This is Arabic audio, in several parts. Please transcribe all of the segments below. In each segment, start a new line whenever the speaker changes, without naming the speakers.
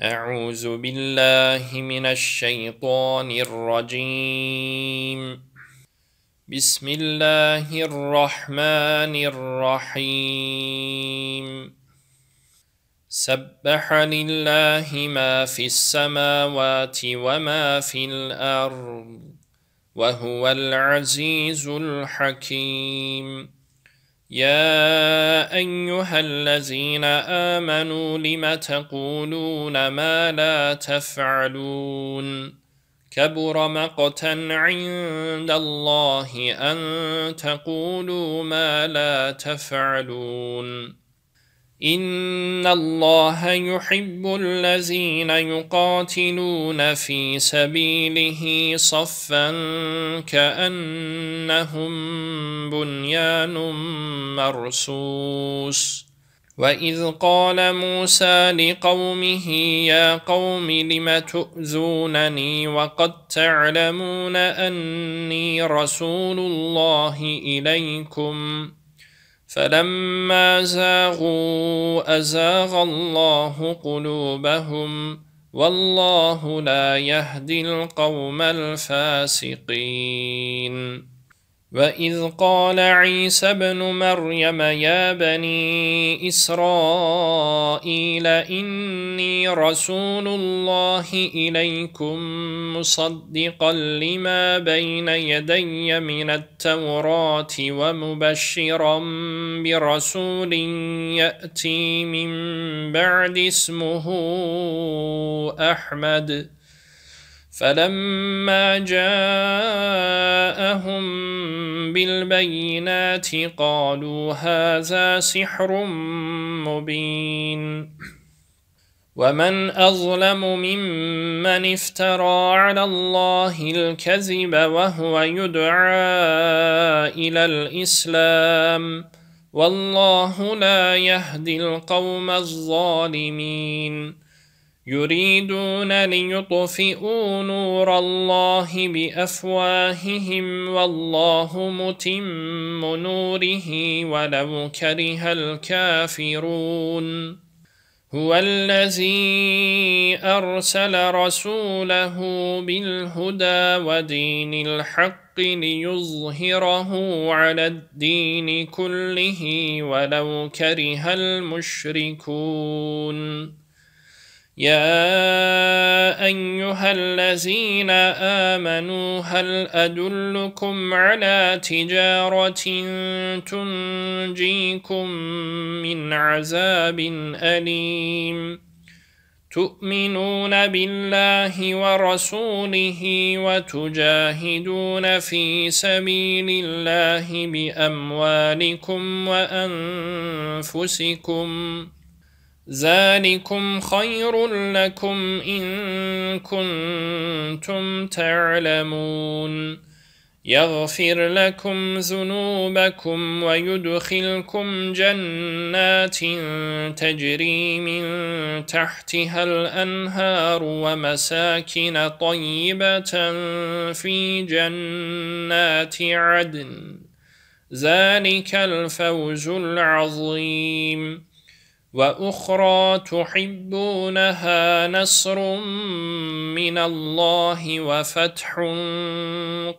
أعوذ بالله من الشيطان الرجيم بسم الله الرحمن الرحيم سبح لله ما في السماوات وما في الأرض وهو العزيز الحكيم يا أيها الذين آمنوا لم تقولون ما لا تفعلون كبر مقتا عند الله أن تقولوا ما لا تفعلون إن الله يحب الذين يقاتلون في سبيله صفا كأنهم بنيان مرسوس وإذ قال موسى لقومه يا قوم لم تؤذونني وقد تعلمون أني رسول الله إليكم ۖ فلما زاغوا أزاغ الله قلوبهم والله لا يهدي القوم الفاسقين وَإِذْ قَالَ عِيسَى ابْنُ مَرْيَمَ يَا بَنِي إِسْرَائِيلَ إِنِّي رَسُولُ اللَّهِ إِلَيْكُمْ مُصَدِّقًا لِمَا بَيْنَ يَدَيَّ مِنَ التَّوْرَاةِ وَمُبَشِّرًا بِرَسُولٍ يَأْتِي مِنْ بَعْدِ اسْمُهُ أَحْمَدَ فلما جاءهم بالبينات قالوا هذا سحر مبين ومن أظلم ممن افترى على الله الكذب وهو يدعى إلى الإسلام والله لا يهدي القوم الظالمين يريدون ليطفئوا نور الله بأفواههم والله متم نوره ولو كره الكافرون هو الذي أرسل رسوله بالهدى ودين الحق ليظهره على الدين كله ولو كره المشركون يا أيها الذين آمنوا هل أدلكم على تجارة تنجيكم من عذاب أليم تؤمنون بالله ورسوله وتجاهدون في سبيل الله بأموالكم وأنفسكم ۖ ذلكم خير لكم إن كنتم تعلمون يغفر لكم ذنوبكم ويدخلكم جنات تجري من تحتها الأنهار ومساكن طيبة في جنات عدن ذلك الفوز العظيم وأخرى تحبونها نصر من الله وفتح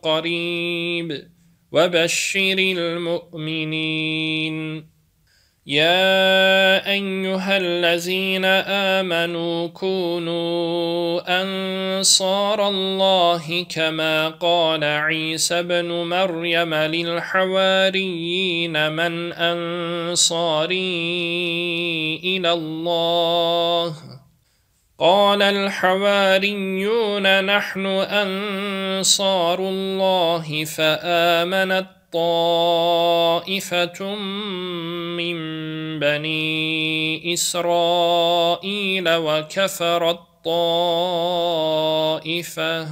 قريب وبشر المؤمنين يا أيها الذين آمنوا كونوا أنصار الله كما قال عيسى بن مريم للحواريين من أنصاري إلى الله قال الحواريون نحن أنصار الله فآمنت طائفة من بني إسرائيل وكفرت طائفة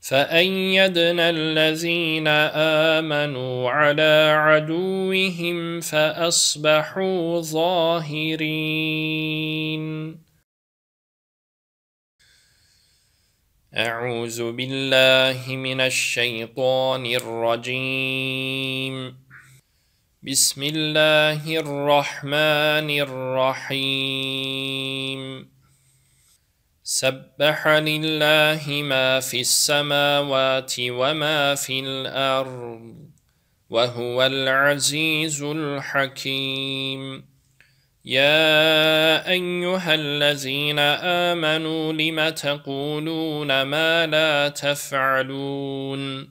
فأيدنا الذين آمنوا على عدوهم فأصبحوا ظاهرين أعوذ بالله من الشيطان الرجيم بسم الله الرحمن الرحيم سبح لله ما في السماوات وما في الأرض وهو العزيز الحكيم يا أيها الذين آمنوا لم تقولون ما لا تفعلون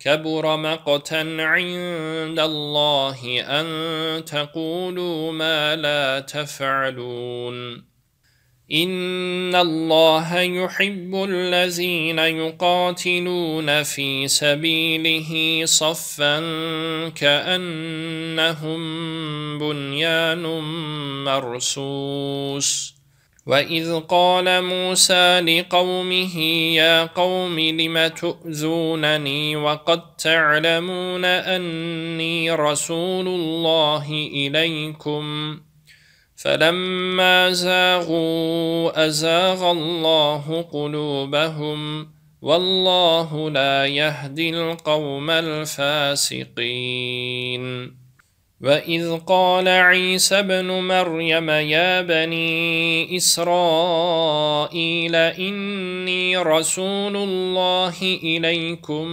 كبر مقتا عند الله أن تقولوا ما لا تفعلون إِنَّ اللَّهَ يُحِبُّ الَّذِينَ يُقَاتِلُونَ فِي سَبِيلِهِ صَفًّا كَأَنَّهُم بُنْيَانٌ مَّرْصُوصٌ وَإِذْ قَالَ مُوسَى لِقَوْمِهِ يَا قَوْمِ لِمَ تُؤْذُونَنِي وَقَدْ تَعْلَمُونَ أَنِّي رَسُولُ اللَّهِ إِلَيْكُمْ ۖ فلما زاغوا أزاغ الله قلوبهم والله لا يهدي القوم الفاسقين وَإِذْ قَالَ عِيسَى ابْنُ مَرْيَمَ يَا بَنِي إِسْرَائِيلَ إِنِّي رَسُولُ اللَّهِ إِلَيْكُمْ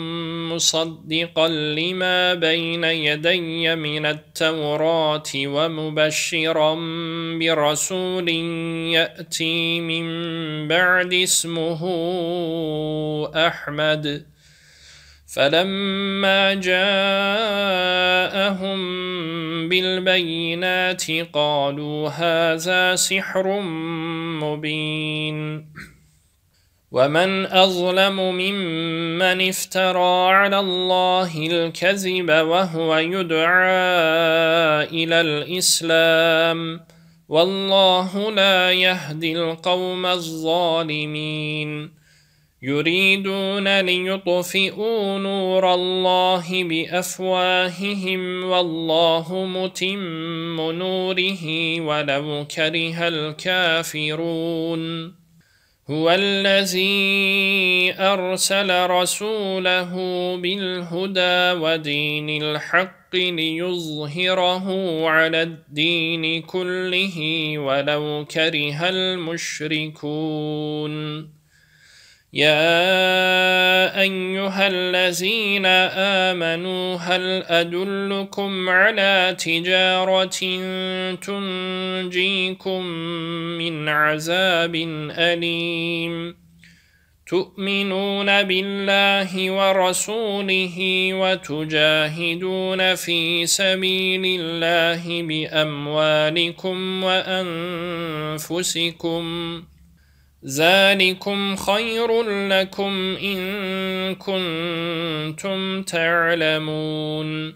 مُصَدِّقًا لِمَا بَيْنَ يَدَيَّ مِنَ التَّوْرَاةِ وَمُبَشِّرًا بِرَسُولٍ يَأْتِي مِنْ بَعْدِ اسْمُهُ أَحْمَدَ فلما جاءهم بالبينات قالوا هذا سحر مبين ومن أظلم ممن افترى على الله الكذب وهو يدعى إلى الإسلام والله لا يهدي القوم الظالمين يريدون ليطفئوا نور الله بأفواههم والله متم نوره ولو كره الكافرون هو الذي أرسل رسوله بالهدى ودين الحق ليظهره على الدين كله ولو كره المشركون يا أيها الذين آمنوا هل أدلكم على تجارة تنجيكم من عذاب أليم تؤمنون بالله ورسوله وتجاهدون في سبيل الله بأموالكم وأنفسكم ۖ ذلكم خير لكم إن كنتم تعلمون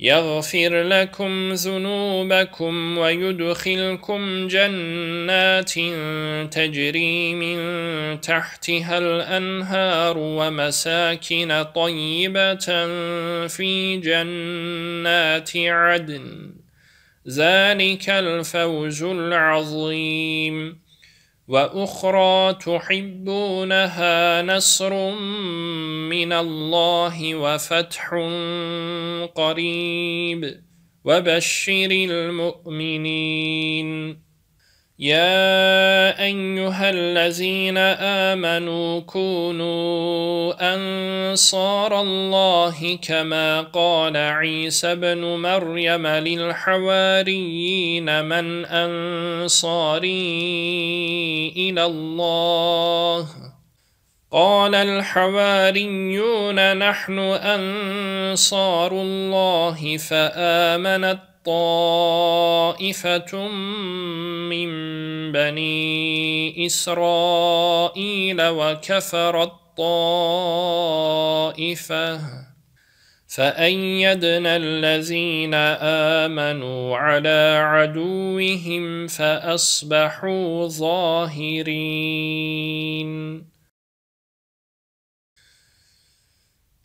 يغفر لكم ذنوبكم ويدخلكم جنات تجري من تحتها الأنهار ومساكن طيبة في جنات عدن ذلك الفوز العظيم وأخرى تحبونها نصر من الله وفتح قريب وبشر المؤمنين يا أيها الذين آمنوا كونوا أنصار الله كما قال عيسى بن مريم للحواريين من أنصاري إلى الله قال الحواريون نحن أنصار الله فآمنت طائفة من بني إسرائيل وكفرت طائفة فأيدنا الذين آمنوا على عدوهم فأصبحوا ظاهرين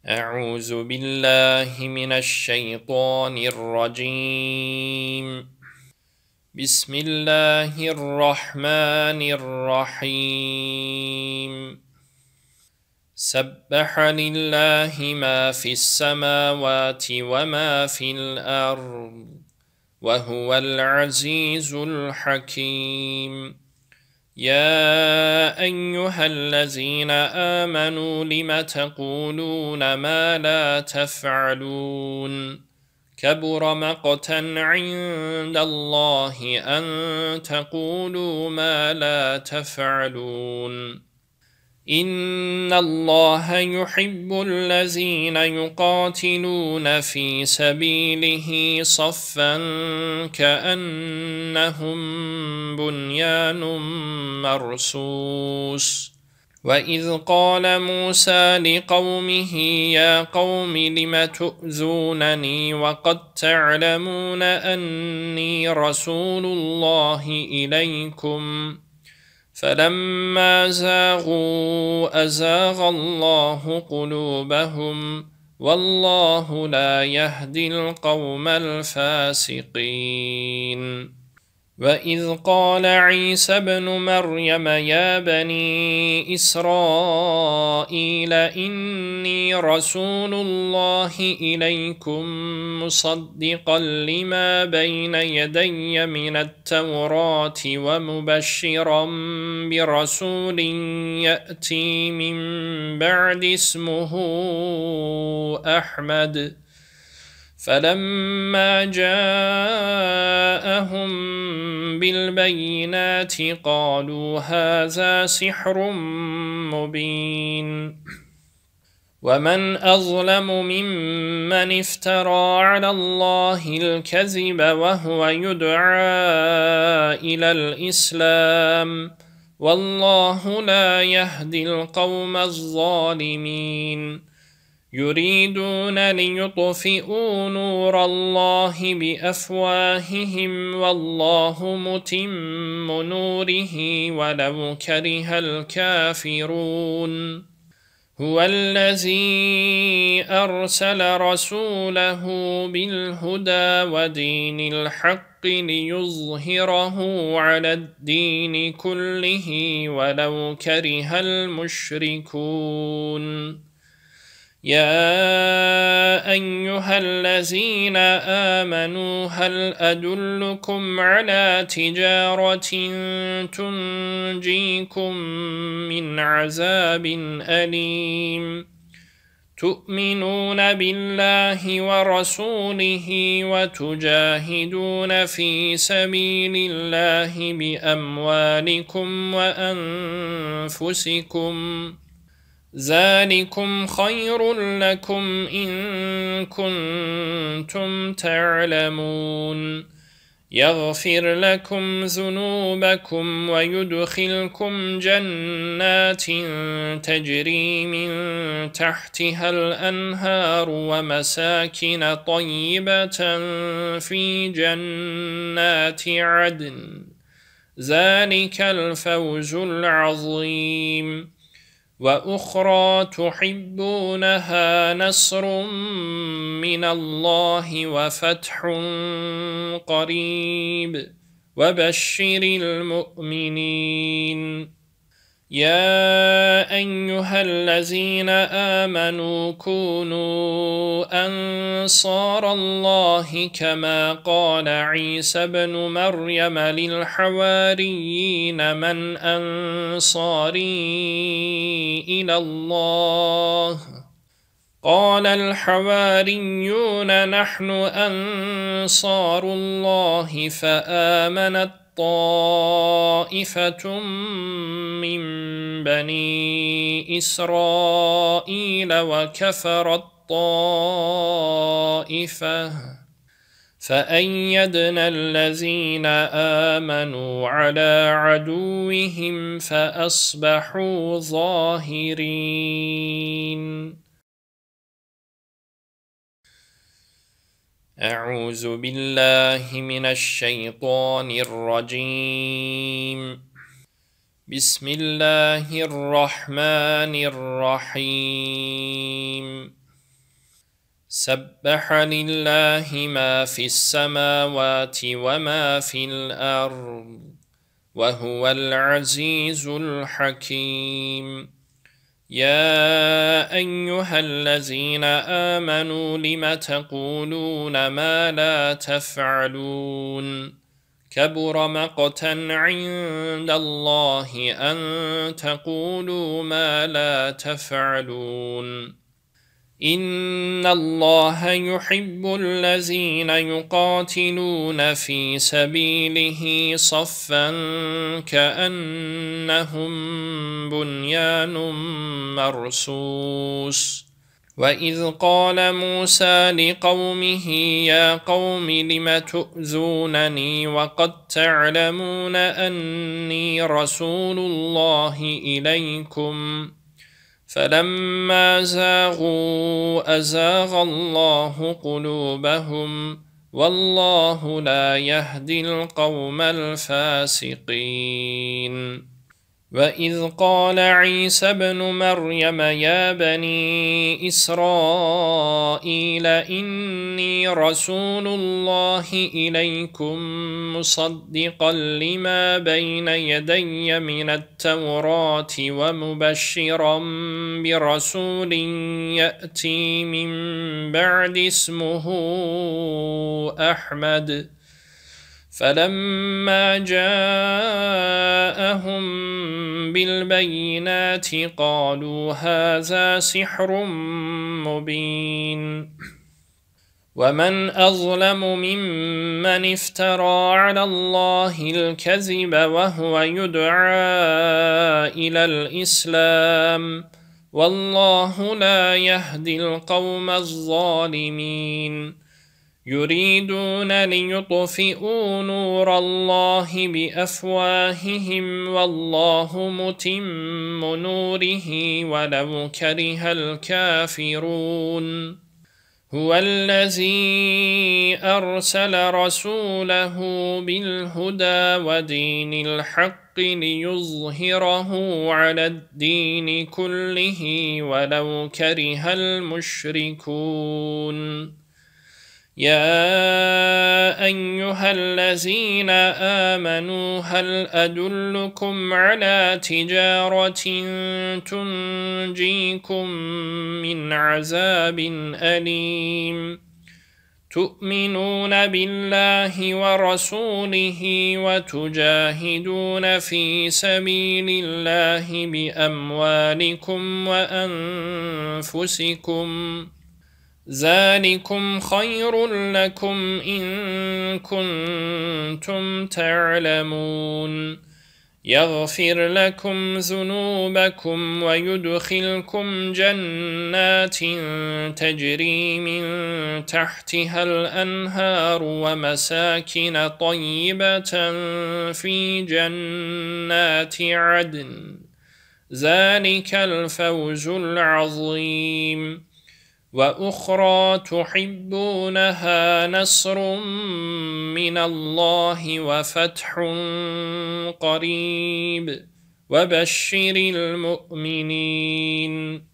أعوذ بالله من الشيطان الرجيم بسم الله الرحمن الرحيم سبح لله ما في السماوات وما في الأرض وهو العزيز الحكيم يا ايها الذين امنوا لم تقولون ما لا تفعلون كبر مقتا عند الله ان تقولوا ما لا تفعلون إِنَّ اللَّهَ يُحِبُّ الَّذِينَ يُقَاتِلُونَ فِي سَبِيلِهِ صَفًّا كَأَنَّهُم بُنْيَانٌ مَّرْصُوصٌ وَإِذْ قَالَ مُوسَى لِقَوْمِهِ يَا قَوْمِ لِمَ تُؤْذُونَنِي وَقَدْ تَعْلَمُونَ أَنِّي رَسُولُ اللَّهِ إِلَيْكُمْ فلما زاغوا أزاغ الله قلوبهم والله لا يهدي القوم الفاسقين وَإِذْ قَالَ عِيسَى ابْنُ مَرْيَمَ يَا بَنِي إِسْرَائِيلَ إِنِّي رَسُولُ اللَّهِ إِلَيْكُمْ مُصَدِّقًا لِمَا بَيْنَ يَدَيَّ مِنَ التَّوْرَاةِ وَمُبَشِّرًا بِرَسُولٍ يَأْتِي مِنْ بَعْدِ اسْمُهُ أَحْمَدُ فلما جاءهم بالبينات قالوا هذا سحر مبين ومن أظلم ممن افترى على الله الكذب وهو يدعى إلى الإسلام والله لا يهدي القوم الظالمين يريدون ليطفئوا نور الله بأفواههم والله متم نوره ولو كره الكافرون هو الذي أرسل رسوله بالهدى ودين الحق ليظهره على الدين كله ولو كره المشركون يا أيها الذين آمنوا هل أدلكم على تجارة تنجيكم من عذاب أليم تؤمنون بالله ورسوله وتجاهدون في سبيل الله بأموالكم وأنفسكم ذلكم خير لكم إن كنتم تعلمون يغفر لكم ذنوبكم ويدخلكم جنات تجري من تحتها الأنهار ومساكن طيبة في جنات عدن ذلك الفوز العظيم وأخرى تحبونها نصر من الله وفتح قريب وبشر المؤمنين يا أيها الذين آمنوا كونوا أنصار الله كما قال عيسى بن مريم للحواريين من أنصاري إلى الله قال الحواريون نحن أنصار الله فآمنت طائفة من بني إسرائيل وكفرت طائفة فأيدنا الذين آمنوا على عدوهم فأصبحوا ظاهرين أعوذ بالله من الشيطان الرجيم بسم الله الرحمن الرحيم سبح لله ما في السماوات وما في الأرض وهو العزيز الحكيم يا أيها الذين آمنوا لم تقولون ما لا تفعلون كبر مقتا عند الله أن تقولوا ما لا تفعلون إِنَّ اللَّهَ يُحِبُّ الَّذِينَ يُقَاتِلُونَ فِي سَبِيلِهِ صَفًّا كَأَنَّهُم بُنْيَانٌ مرسوس وَإِذْ قَالَ مُوسَى لِقَوْمِهِ يَا قَوْمِ لِمَ تُؤْذُونَنِي وَقَدْ تَعْلَمُونَ أَنِّي رَسُولُ اللَّهِ إِلَيْكُمْ ۖ فلما زاغوا أزاغ الله قلوبهم والله لا يهدي القوم الفاسقين وَإِذْ قَالَ عِيسَى ابْنُ مَرْيَمَ يَا بَنِي إِسْرَائِيلَ إِنِّي رَسُولُ اللَّهِ إِلَيْكُمْ مُصَدِّقًا لِمَا بَيْنَ يَدَيَّ مِنَ التَّوْرَاةِ وَمُبَشِّرًا بِرَسُولٍ يَأْتِي مِنْ بَعْدِ اسْمُهُ أَحْمَدَ فلما جاءهم بالبينات قالوا هذا سحر مبين ومن أظلم ممن افترى على الله الكذب وهو يدعى إلى الإسلام والله لا يهدي القوم الظالمين يريدون ليطفئوا نور الله بأفواههم والله متم نوره ولو كره الكافرون هو الذي أرسل رسوله بالهدى ودين الحق ليظهره على الدين كله ولو كره المشركون يا أيها الذين آمنوا هل أدلكم على تجارة تنجيكم من عذاب أليم تؤمنون بالله ورسوله وتجاهدون في سبيل الله بأموالكم وأنفسكم ذلكم خير لكم إن كنتم تعلمون يغفر لكم ذنوبكم ويدخلكم جنات تجري من تحتها الأنهار ومساكن طيبة في جنات عدن ذلك الفوز العظيم وأخرى تحبونها نصر من الله وفتح قريب وبشر المؤمنين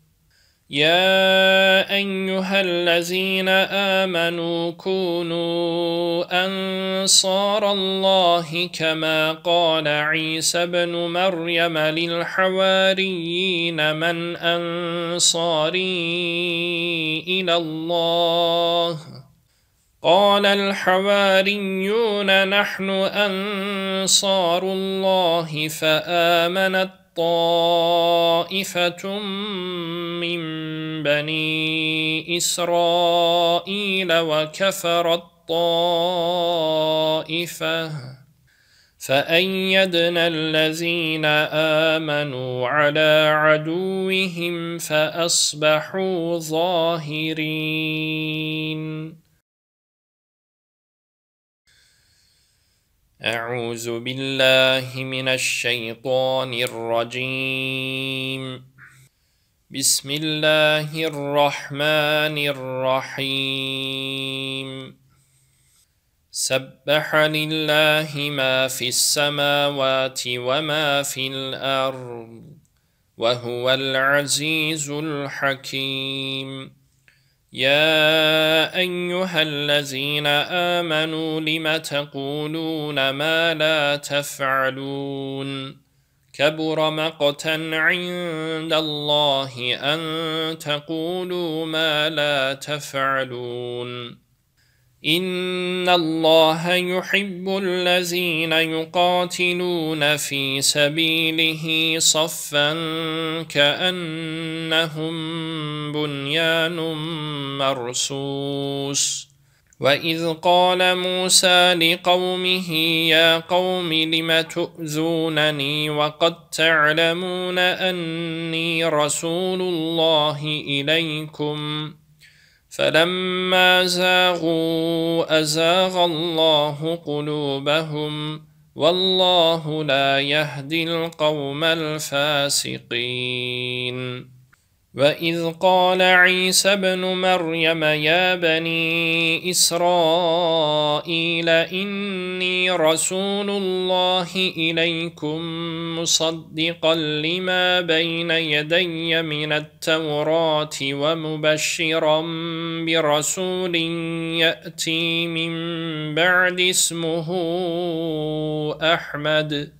يا أيها الذين آمنوا كونوا أنصار الله كما قال عيسى بن مريم للحواريين من أنصاري إلى الله قال الحواريون نحن أنصار الله فآمنت طائفة من بني إسرائيل وكفرت طائفة فأيدنا الذين آمنوا على عدوهم فأصبحوا ظاهرين أعوذ بالله من الشيطان الرجيم بسم الله الرحمن الرحيم سبح لله ما في السماوات وما في الأرض وهو العزيز الحكيم يا ايها الذين امنوا لم تقولون ما لا تفعلون كبر مقتا عند الله ان تقولوا ما لا تفعلون إِنَّ اللَّهَ يُحِبُّ الَّذِينَ يُقَاتِلُونَ فِي سَبِيلِهِ صَفًّا كَأَنَّهُم بُنْيَانٌ مَّرْصُوصٌ وَإِذْ قَالَ مُوسَى لِقَوْمِهِ يَا قَوْمِ لِمَ تُؤْذُونَنِي وَقَدْ تَعْلَمُونَ أَنِّي رَسُولُ اللَّهِ إِلَيْكُمْ ۖ فلما زاغوا أزاغ الله قلوبهم والله لا يهدي القوم الفاسقين وَإِذْ قَالَ عِيسَى ابْنُ مَرْيَمَ يَا بَنِي إِسْرَائِيلَ إِنِّي رَسُولُ اللَّهِ إِلَيْكُمْ مُصَدِّقًا لِمَا بَيْنَ يَدَيَّ مِنَ التَّوْرَاةِ وَمُبَشِّرًا بِرَسُولٍ يَأْتِي مِنْ بَعْدِ اسْمُهُ أَحْمَدَ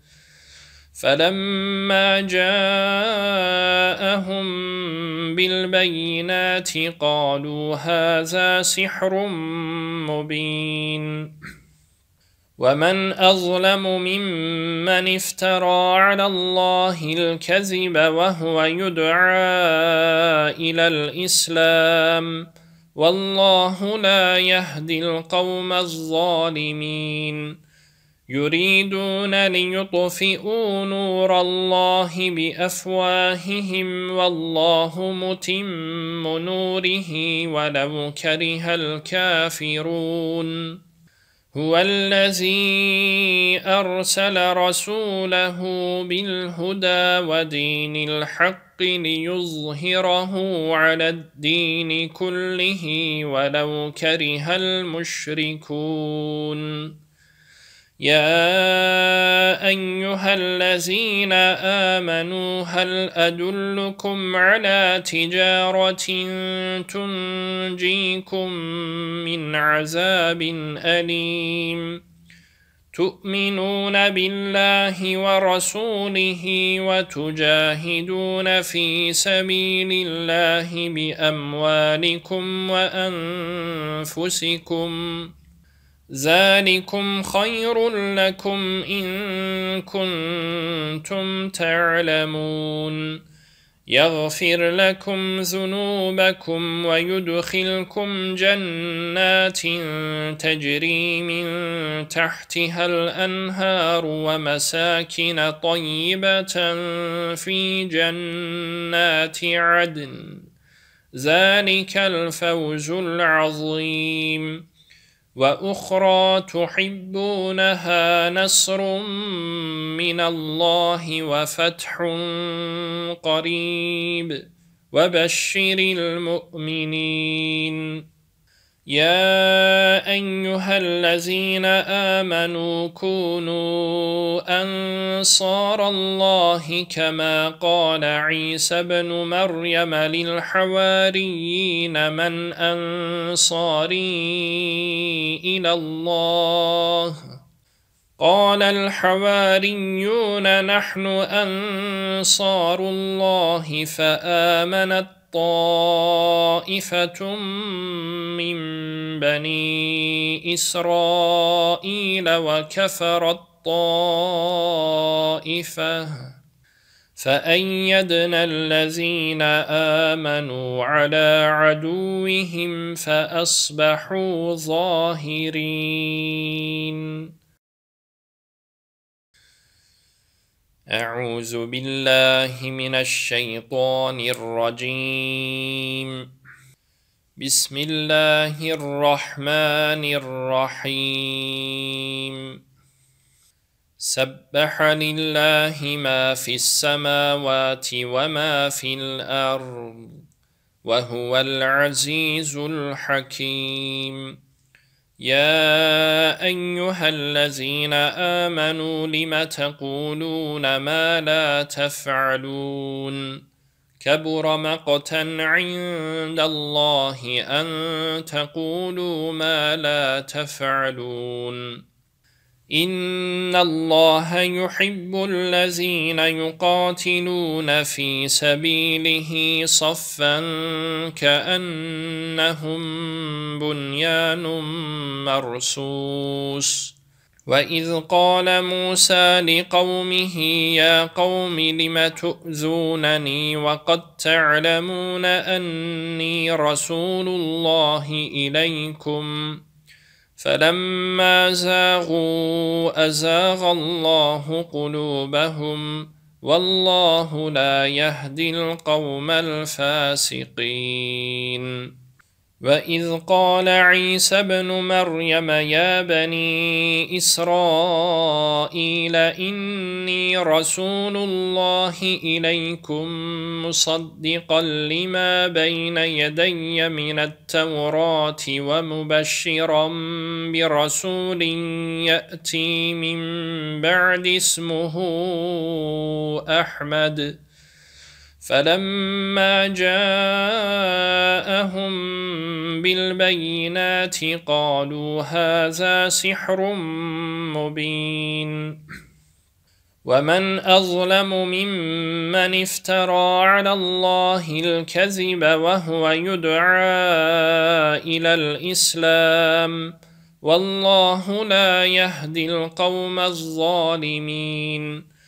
فلما جاءهم بالبينات قالوا هذا سحر مبين ومن أظلم ممن افترى على الله الكذب وهو يدعى إلى الإسلام والله لا يهدي القوم الظالمين يريدون ليطفئوا نور الله بأفواههم والله متم نوره ولو كره الكافرون هو الذي أرسل رسوله بالهدى ودين الحق ليظهره على الدين كله ولو كره المشركون يا أيها الذين آمنوا هل أدلكم على تجارة تنجيكم من عذاب أليم تؤمنون بالله ورسوله وتجاهدون في سبيل الله بأموالكم وأنفسكم ذلكم خير لكم إن كنتم تعلمون يغفر لكم ذنوبكم ويدخلكم جنات تجري من تحتها الأنهار ومساكن طيبة في جنات عدن ذلك الفوز العظيم وأخرى تحبونها نصر من الله وفتح قريب وبشر المؤمنين يا أيها الذين آمنوا كونوا أنصار الله كما قال عيسى بن مريم للحواريين من أنصاري إلى الله قال الحواريون نحن أنصار الله فآمنت طائفة من بني إسرائيل وكفرت طائفة فأيدنا الذين آمنوا على عدوهم فأصبحوا ظاهرين أعوذ بالله من الشيطان الرجيم بسم الله الرحمن الرحيم سبح لله ما في السماوات وما في الأرض وهو العزيز الحكيم يا أيها الذين آمنوا لم تقولون ما لا تفعلون كبر مقتا عند الله أن تقولوا ما لا تفعلون إن الله يحب الذين يقاتلون في سبيله صفا كأنهم بنيان مرصوص وإذ قال موسى لقومه يا قوم لم تؤذونني وقد تعلمون أني رسول الله إليكم ۖ فلما زاغوا أزاغ الله قلوبهم والله لا يهدي القوم الفاسقين وَإِذْ قَالَ عِيسَى ابْنُ مَرْيَمَ يَا بَنِي إِسْرَائِيلَ إِنِّي رَسُولُ اللَّهِ إِلَيْكُمْ مُصَدِّقًا لِمَا بَيْنَ يَدَيَّ مِنَ التَّوْرَاةِ وَمُبَشِّرًا بِرَسُولٍ يَأْتِي مِنْ بَعْدِ اسْمُهُ أَحْمَدَ فلما جاءهم بالبينات قالوا هذا سحر مبين ومن أظلم ممن افترى على الله الكذب وهو يدعى إلى الإسلام والله لا يهدي القوم الظالمين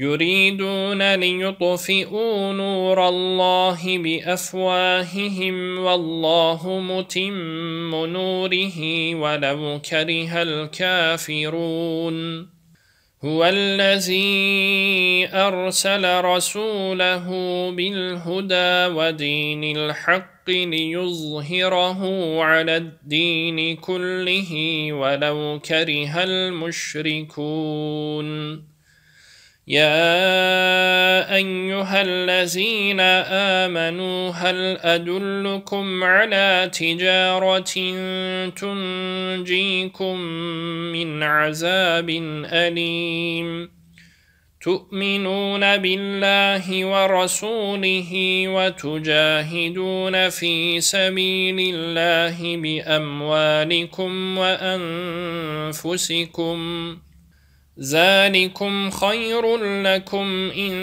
يريدون ليطفئوا نور الله بأفواههم والله متم نوره ولو كره الكافرون هو الذي أرسل رسوله بالهدى ودين الحق ليظهره على الدين كله ولو كره المشركون يا أيها الذين آمنوا هل أدلكم على تجارة تنجيكم من عذاب أليم تؤمنون بالله ورسوله وتجاهدون في سبيل الله بأموالكم وأنفسكم ۖ ذلكم خير لكم إن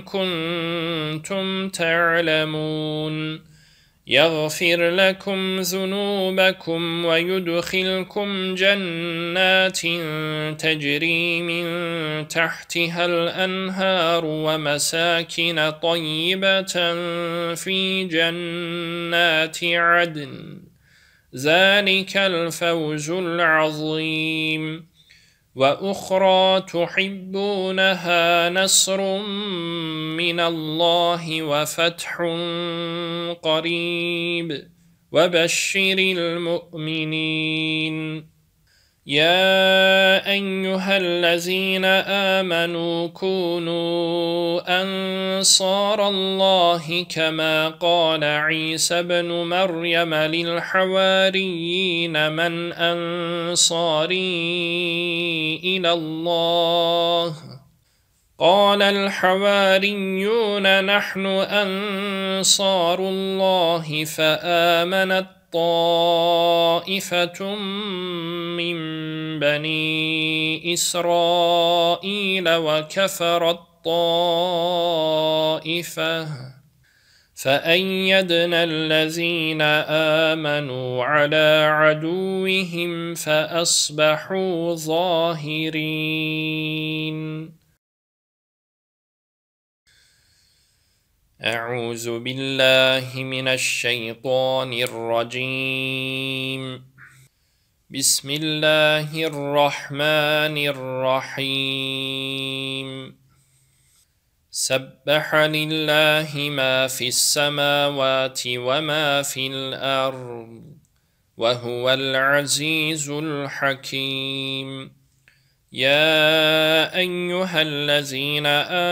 كنتم تعلمون يغفر لكم ذنوبكم ويدخلكم جنات تجري من تحتها الأنهار ومساكن طيبة في جنات عدن ذلك الفوز العظيم وأخرى تحبونها نصر من الله وفتح قريب وبشر المؤمنين يا أيها الذين آمنوا كونوا أنصار الله كما قال عيسى بن مريم للحواريين من أنصاري إلى الله قال الحواريون نحن أنصار الله فآمنت طائفة من بني إسرائيل وكفرت طائفة فأيدنا الذين آمنوا على عدوهم فأصبحوا ظاهرين أعوذ بالله من الشيطان الرجيم بسم الله الرحمن الرحيم سبح لله ما في السماوات وما في الأرض وهو العزيز الحكيم يا أيها الذين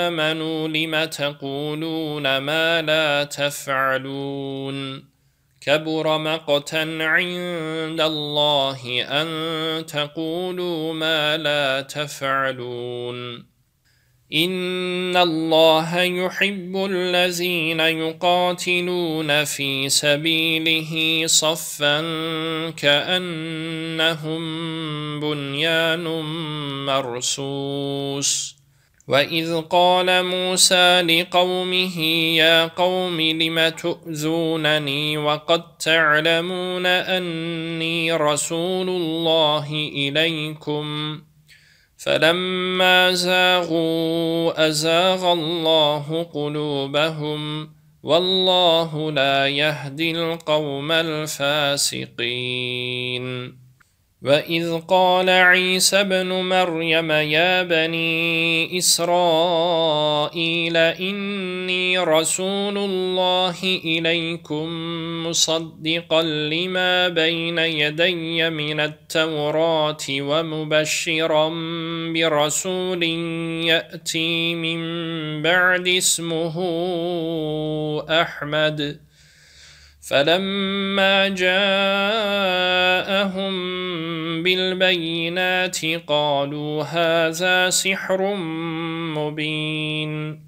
آمنوا لم تقولون ما لا تفعلون كبر مقتا عند الله أن تقولوا ما لا تفعلون إن الله يحب الذين يقاتلون في سبيله صفا كأنهم بنيان مرسوس وإذ قال موسى لقومه يا قوم لم تؤذونني وقد تعلمون أني رسول الله إليكم ۖ فلما زاغوا أزاغ الله قلوبهم والله لا يهدي القوم الفاسقين وَإِذْ قَالَ عِيسَى ابْنُ مَرْيَمَ يَا بَنِي إِسْرَائِيلَ إِنِّي رَسُولُ اللَّهِ إِلَيْكُمْ مُصَدِّقًا لِمَا بَيْنَ يَدَيَّ مِنَ التَّوْرَاةِ وَمُبَشِّرًا بِرَسُولٍ يَأْتِي مِنْ بَعْدِ اسْمُهُ أَحْمَدَ فلما جاءهم بالبينات قالوا هذا سحر مبين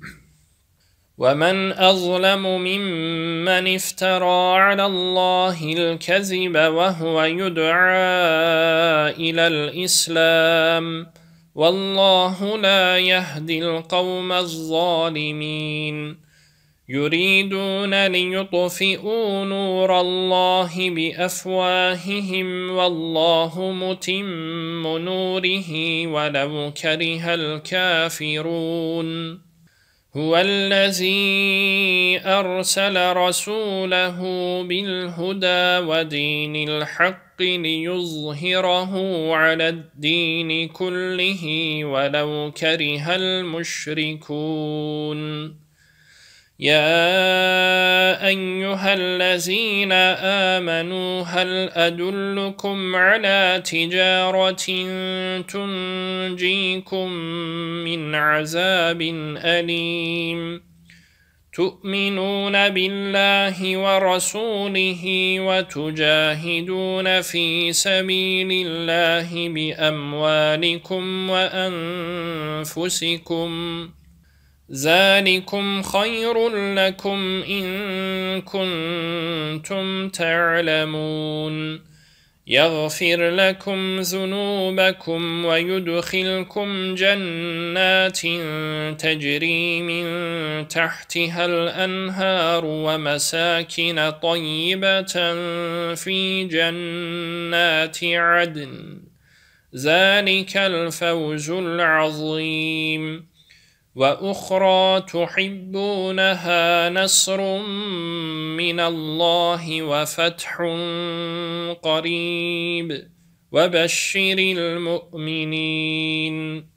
ومن أظلم ممن افترى على الله الكذب وهو يدعى إلى الإسلام والله لا يهدي القوم الظالمين يريدون ليطفئوا نور الله بأفواههم والله متم نوره ولو كره الكافرون هو الذي أرسل رسوله بالهدى ودين الحق ليظهره على الدين كله ولو كره المشركون يا أيها الذين آمنوا هل أدلكم على تجارة تنجيكم من عذاب أليم تؤمنون بالله ورسوله وتجاهدون في سبيل الله بأموالكم وأنفسكم ۖ ذلكم خير لكم إن كنتم تعلمون يغفر لكم ذنوبكم ويدخلكم جنات تجري من تحتها الأنهار ومساكن طيبة في جنات عدن ذلك الفوز العظيم وأخرى تحبونها نصر من الله وفتح قريب وبشر المؤمنين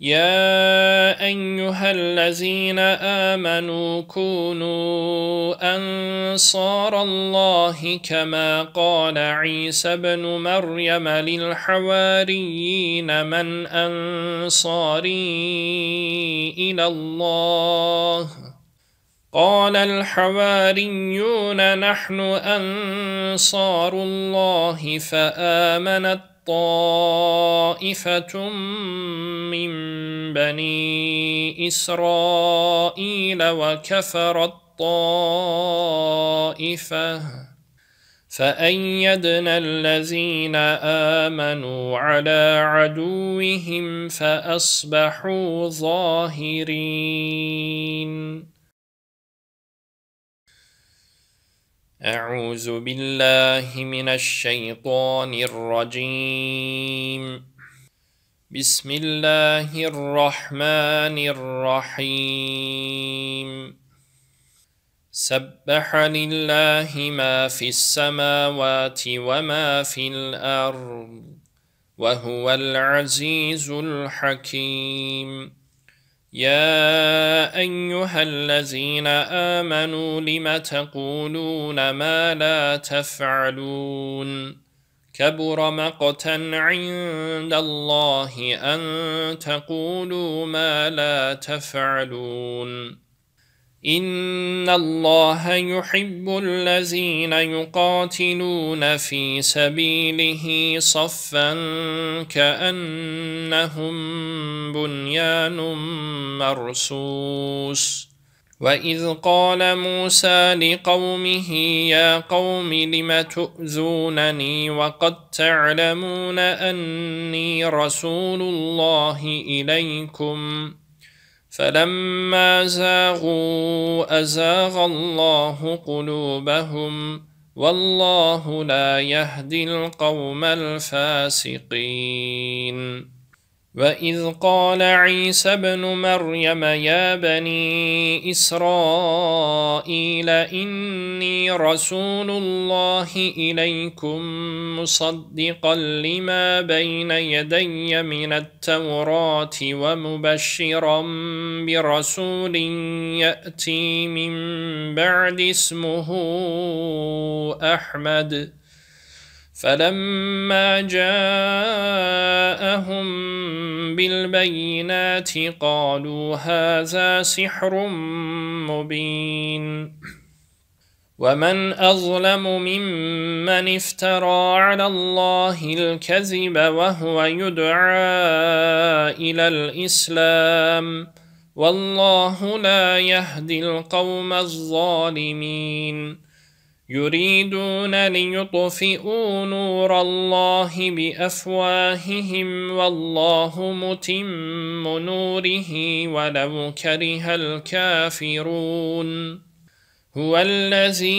يا أيها الذين آمنوا كونوا أنصار الله كما قال عيسى بن مريم للحواريين من أنصاري إلى الله قال الحواريون نحن أنصار الله فآمنت طائفة من بني إسرائيل وكفرت طائفة فأيدنا الذين آمنوا على عدوهم فأصبحوا ظاهرين أعوذ بالله من الشيطان الرجيم بسم الله الرحمن الرحيم سبح لله ما في السماوات وما في الأرض وهو العزيز الحكيم يا أيها الذين آمنوا لم تقولون ما لا تفعلون كبر مقتا عند الله أن تقولوا ما لا تفعلون إِنَّ اللَّهَ يُحِبُّ الَّذِينَ يُقَاتِلُونَ فِي سَبِيلِهِ صَفًّا كَأَنَّهُم بُنْيَانٌ مَّرْصُوصٌ وَإِذْ قَالَ مُوسَى لِقَوْمِهِ يَا قَوْمِ لِمَ تُؤْذُونَنِي وَقَدْ تَعْلَمُونَ أَنِّي رَسُولُ اللَّهِ إِلَيْكُمْ ۖ فلما زاغوا أزاغ الله قلوبهم والله لا يهدي القوم الفاسقين وَإِذْ قَالَ عِيسَى ابْنُ مَرْيَمَ يَا بَنِي إِسْرَائِيلَ إِنِّي رَسُولُ اللَّهِ إِلَيْكُمْ مُصَدِّقًا لِمَا بَيْنَ يَدَيَّ مِنَ التَّوْرَاةِ وَمُبَشِّرًا بِرَسُولٍ يَأْتِي مِنْ بَعْدِ اسْمُهُ أَحْمَدَ فلما جاءهم بالبينات قالوا هذا سحر مبين ومن أظلم ممن افترى على الله الكذب وهو يدعى إلى الإسلام والله لا يهدي القوم الظالمين يريدون ليطفئوا نور الله بأفواههم والله متم نوره ولو كره الكافرون هو الذي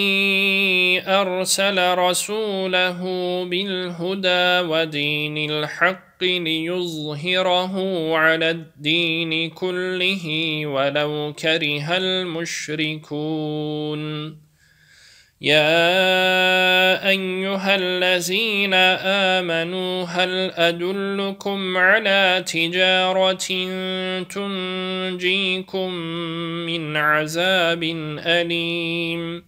أرسل رسوله بالهدى ودين الحق ليظهره على الدين كله ولو كره المشركون يا أيها الذين آمنوا هل أدلكم على تجارة تنجيكم من عذاب أليم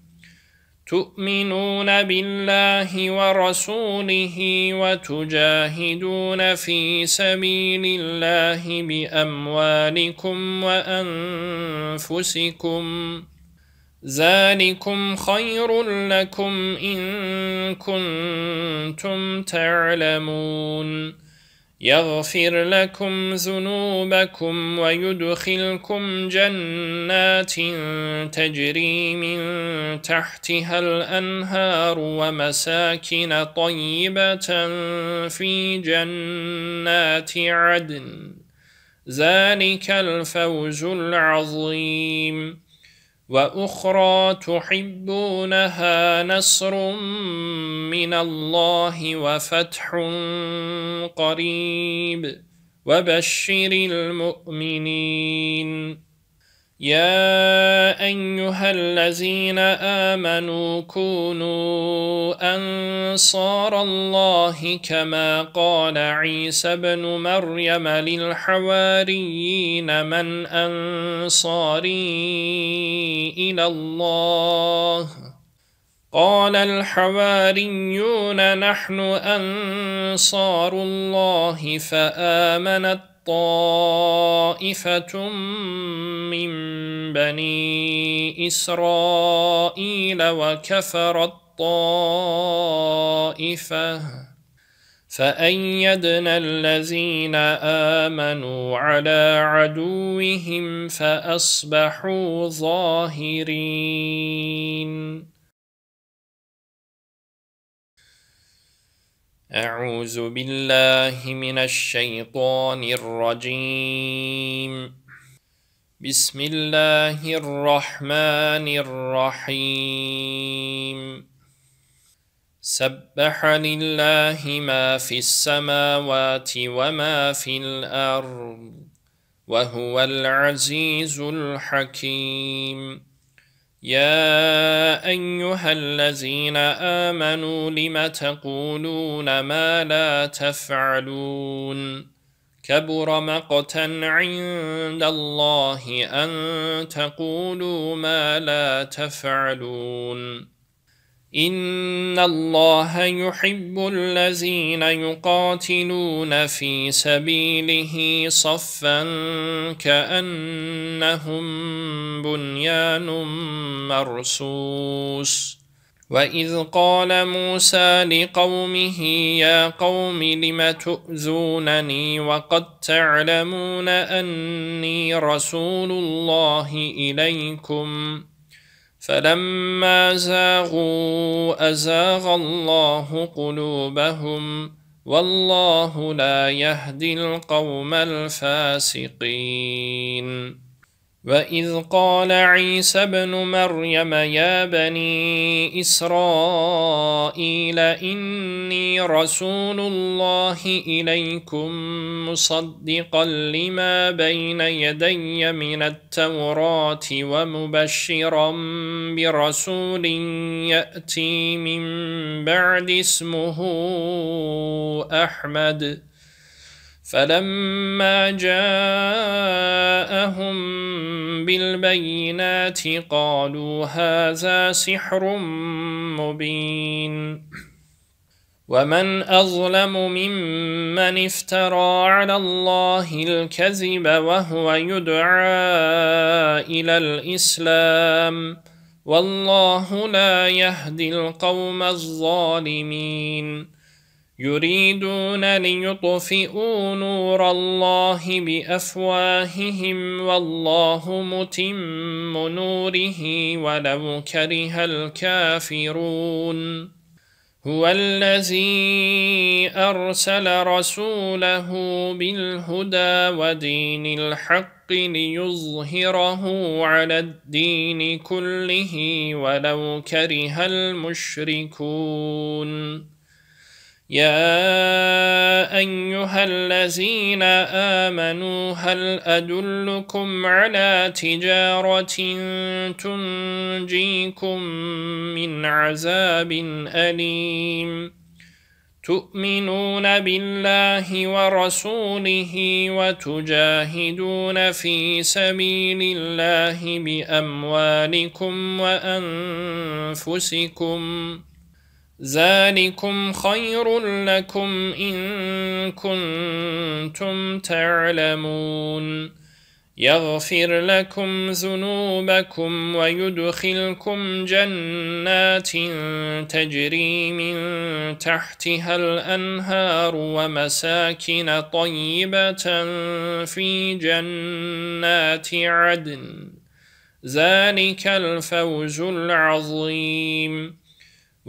تؤمنون بالله ورسوله وتجاهدون في سبيل الله بأموالكم وأنفسكم ۖ ذلكم خير لكم إن كنتم تعلمون يغفر لكم ذنوبكم ويدخلكم جنات تجري من تحتها الأنهار ومساكن طيبة في جنات عدن ذلك الفوز العظيم وأخرى تحبونها نصر من الله وفتح قريب وبشر المؤمنين يا أيها الذين آمنوا كونوا أنصار الله كما قال عيسى بن مريم للحواريين من أنصاري إلى الله قال الحواريون نحن أنصار الله فآمنت طائفة من بني إسرائيل وكفرت طائفة فأيدنا الذين آمنوا على عدوهم فأصبحوا ظاهرين أعوذ بالله من الشيطان الرجيم بسم الله الرحمن الرحيم سبح لله ما في السماوات وما في الأرض وهو العزيز الحكيم يا ايها الذين امنوا لم تقولون ما لا تفعلون كبر مقتا عند الله ان تقولوا ما لا تفعلون إِنَّ اللَّهَ يُحِبُّ الَّذِينَ يُقَاتِلُونَ فِي سَبِيلِهِ صَفًّا كَأَنَّهُم بُنْيَانٌ مَّرْصُوصٌ وَإِذْ قَالَ مُوسَى لِقَوْمِهِ يَا قَوْمِ لِمَ تُؤْذُونَنِي وَقَدْ تَعْلَمُونَ أَنِّي رَسُولُ اللَّهِ إِلَيْكُمْ ۖ فلما زاغوا أزاغ الله قلوبهم والله لا يهدي القوم الفاسقين وَإِذْ قَالَ عِيسَى ابْنُ مَرْيَمَ يَا بَنِي إِسْرَائِيلَ إِنِّي رَسُولُ اللَّهِ إِلَيْكُمْ مُصَدِّقًا لِمَا بَيْنَ يَدَيَّ مِنَ التَّوْرَاةِ وَمُبَشِّرًا بِرَسُولٍ يَأْتِي مِنْ بَعْدِ اسْمُهُ أَحْمَدَ فلما جاءهم بالبينات قالوا هذا سحر مبين ومن أظلم ممن افترى على الله الكذب وهو يدعى إلى الإسلام والله لا يهدي القوم الظالمين يريدون ليطفئوا نور الله بأفواههم والله متم نوره ولو كره الكافرون هو الذي أرسل رسوله بالهدى ودين الحق ليظهره على الدين كله ولو كره المشركون يا أيها الذين آمنوا هل أدلكم على تجارة تنجيكم من عذاب أليم تؤمنون بالله ورسوله وتجاهدون في سبيل الله بأموالكم وأنفسكم ذلكم خير لكم إن كنتم تعلمون يغفر لكم ذنوبكم ويدخلكم جنات تجري من تحتها الأنهار ومساكن طيبة في جنات عدن ذلك الفوز العظيم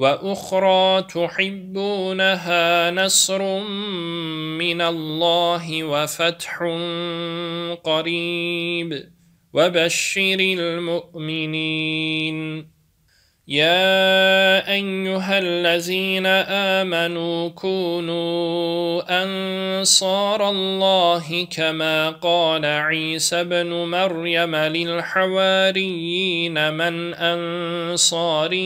وأخرى تحبونها نصر من الله وفتح قريب وبشر المؤمنين يا أيها الذين آمنوا كونوا أنصار الله كما قال عيسى بن مريم للحواريين من أنصاري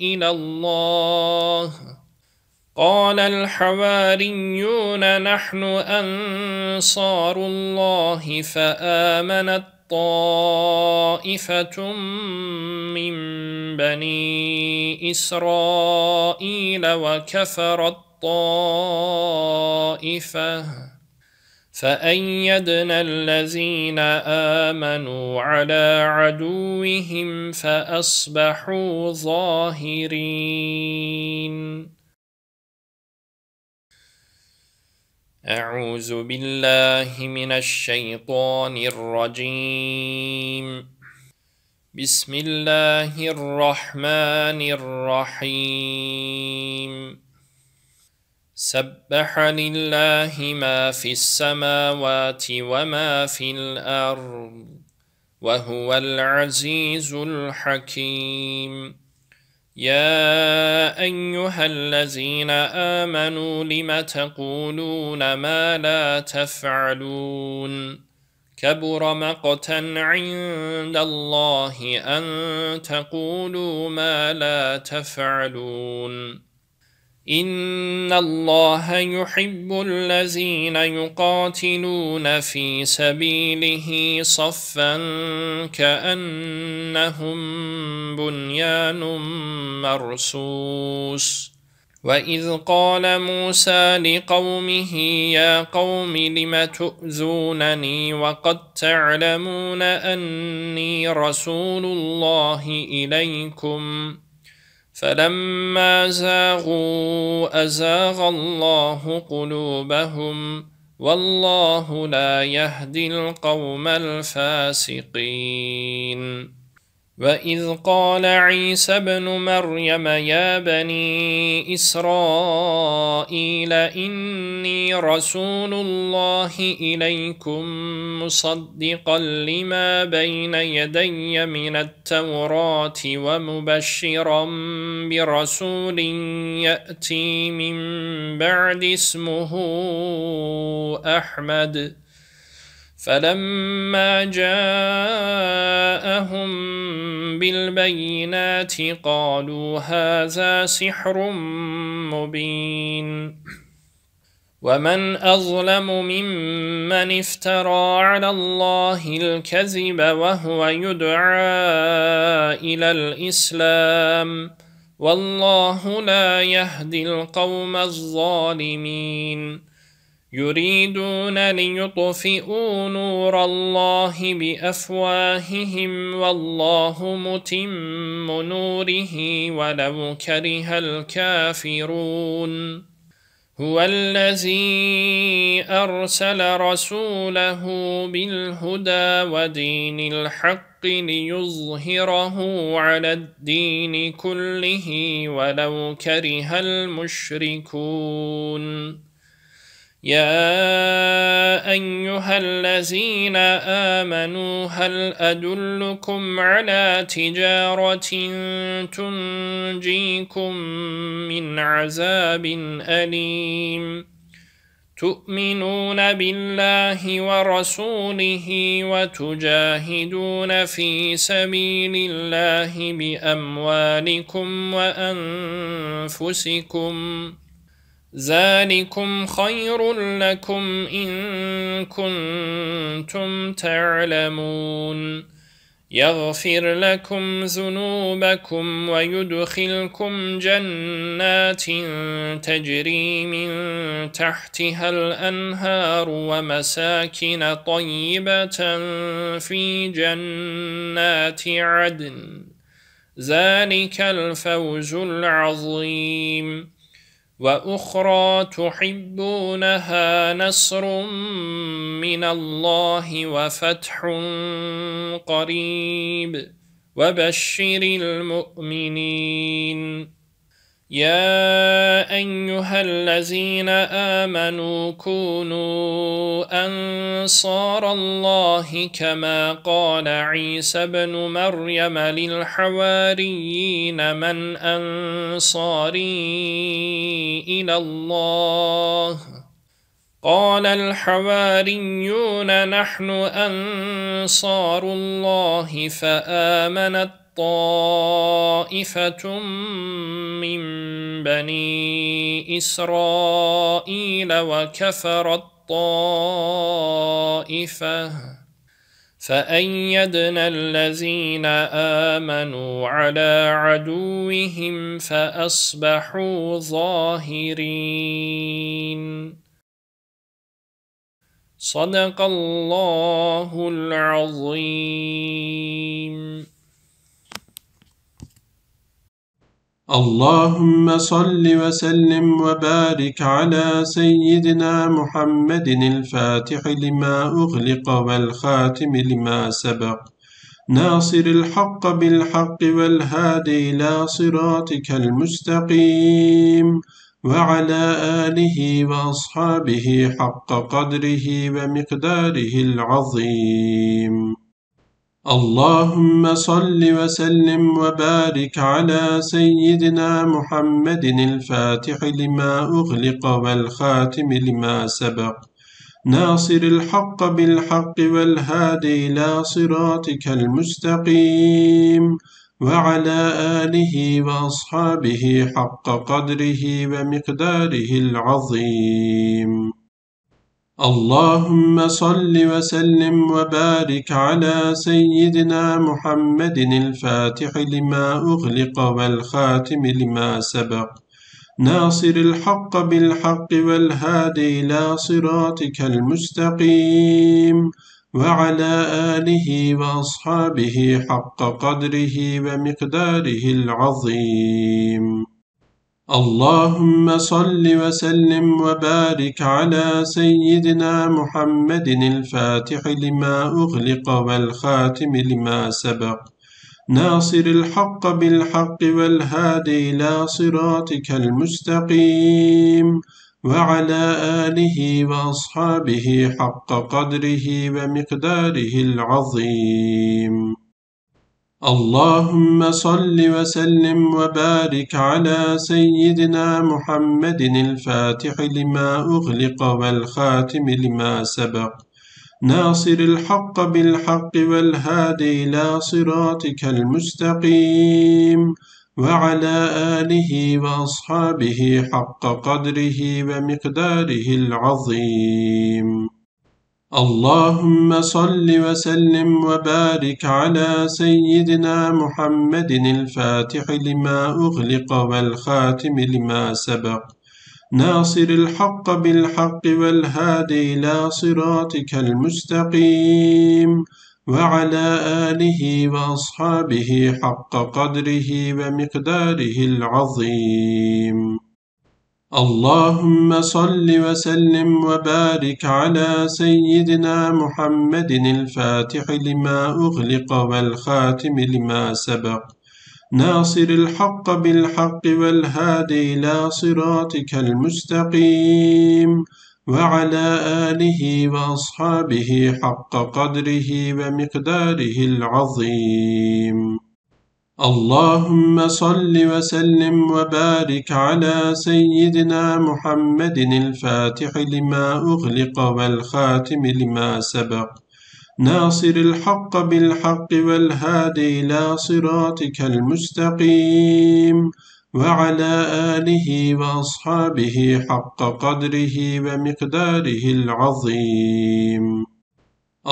إلى الله قال الحواريون نحن أنصار الله فآمنت طائفة من بني إسرائيل وكفرت طائفة فأيدنا الذين آمنوا على عدوهم فأصبحوا ظاهرين أعوذ بالله من الشيطان الرجيم بسم الله الرحمن الرحيم سبح لله ما في السماوات وما في الأرض وهو العزيز الحكيم يا أيها الذين آمنوا لم تقولون ما لا تفعلون كبر مقتا عند الله أن تقولوا ما لا تفعلون إن الله يحب الذين يقاتلون في سبيله صفا كأنهم بنيان مرصوص وإذ قال موسى لقومه يا قوم لم تؤذونني وقد تعلمون أني رسول الله إليكم ۖ فلما زاغوا أزاغ الله قلوبهم والله لا يهدي القوم الفاسقين وَإِذْ قَالَ عِيسَى ابْنُ مَرْيَمَ يَا بَنِي إِسْرَائِيلَ إِنِّي رَسُولُ اللَّهِ إِلَيْكُمْ مُصَدِّقًا لِمَا بَيْنَ يَدَيَّ مِنَ التَّوْرَاةِ وَمُبَشِّرًا بِرَسُولٍ يَأْتِي مِنْ بَعْدِ اسْمُهُ أَحْمَدَ فلما جاءهم بالبينات قالوا هذا سحر مبين ومن أظلم ممن افترى على الله الكذب وهو يدعى إلى الإسلام والله لا يهدي القوم الظالمين يريدون ليطفئوا نور الله بأفواههم والله متم نوره ولو كره الكافرون هو الذي أرسل رسوله بالهدى ودين الحق ليظهره على الدين كله ولو كره المشركون يا أيها الذين آمنوا هل أدلكم على تجارة تنجيكم من عذاب أليم تؤمنون بالله ورسوله وتجاهدون في سبيل الله بأموالكم وأنفسكم ۖ ذلكم خير لكم إن كنتم تعلمون يغفر لكم ذنوبكم ويدخلكم جنات تجري من تحتها الأنهار ومساكن طيبة في جنات عدن ذلك الفوز العظيم وأخرى تحبونها نصر من الله وفتح قريب وبشر المؤمنين يا أيها الذين آمنوا كونوا أنصار الله كما قال عيسى بن مريم للحواريين من أنصاري إلى الله قال الحواريون نحن أنصار الله فآمنت طائفة من بني إسرائيل وكفرت طائفة فأيدنا الذين آمنوا على عدوهم فأصبحوا ظاهرين صدق الله العظيم
اللهم صل وسلم وبارك على سيدنا محمد الفاتح لما أغلق والخاتم لما سبق ناصر الحق بالحق والهادي إلى صراطك المستقيم وعلى آله وأصحابه حق قدره ومقداره العظيم اللهم صل وسلم وبارك على سيدنا محمد الفاتح لما أغلق والخاتم لما سبق ناصر الحق بالحق والهادي إلى صراطك المستقيم وعلى آله وأصحابه حق قدره ومقداره العظيم اللهم صل وسلم وبارك على سيدنا محمد الفاتح لما أغلق والخاتم لما سبق ناصر الحق بالحق والهادي إلى صراطك المستقيم وعلى آله وأصحابه حق قدره ومقداره العظيم اللهم صل وسلم وبارك على سيدنا محمد الفاتح لما أغلق والخاتم لما سبق ناصر الحق بالحق والهادي إلى صراطك المستقيم وعلى آله وأصحابه حق قدره ومقداره العظيم اللهم صل وسلم وبارك على سيدنا محمد الفاتح لما أغلق والخاتم لما سبق ناصر الحق بالحق والهادي إلى صراطك المستقيم وعلى آله وأصحابه حق قدره ومقداره العظيم اللهم صل وسلم وبارك على سيدنا محمد الفاتح لما أغلق والخاتم لما سبق ناصر الحق بالحق والهادي إلى صراطك المستقيم وعلى آله وأصحابه حق قدره ومقداره العظيم اللهم صل وسلم وبارك على سيدنا محمد الفاتح لما أغلق والخاتم لما سبق ناصر الحق بالحق والهادي إلى صراطك المستقيم وعلى آله وأصحابه حق قدره ومقداره العظيم اللهم صل وسلم وبارك على سيدنا محمد الفاتح لما أغلق والخاتم لما سبق ناصر الحق بالحق والهادي إلى صراطك المستقيم وعلى آله وأصحابه حق قدره ومقداره العظيم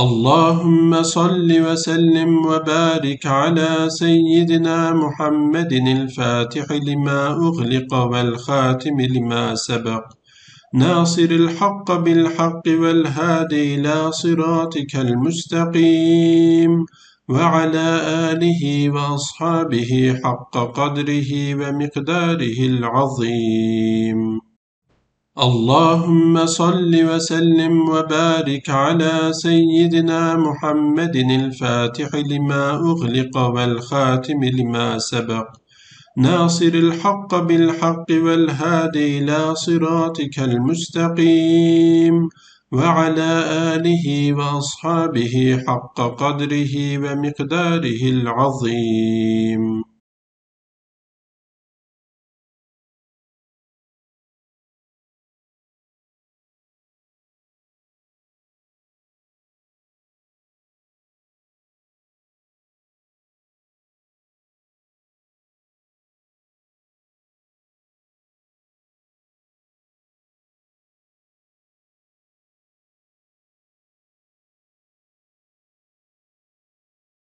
اللهم صل وسلم وبارك على سيدنا محمد الفاتح لما أغلق والخاتم لما سبق ناصر الحق بالحق والهادي إلى صراطك المستقيم وعلى آله وأصحابه حق قدره ومقداره العظيم اللهم صل وسلم وبارك على سيدنا محمد الفاتح لما أغلق والخاتم لما سبق ناصر الحق بالحق والهادي إلى صراطك المستقيم وعلى آله وأصحابه حق قدره
ومقداره العظيم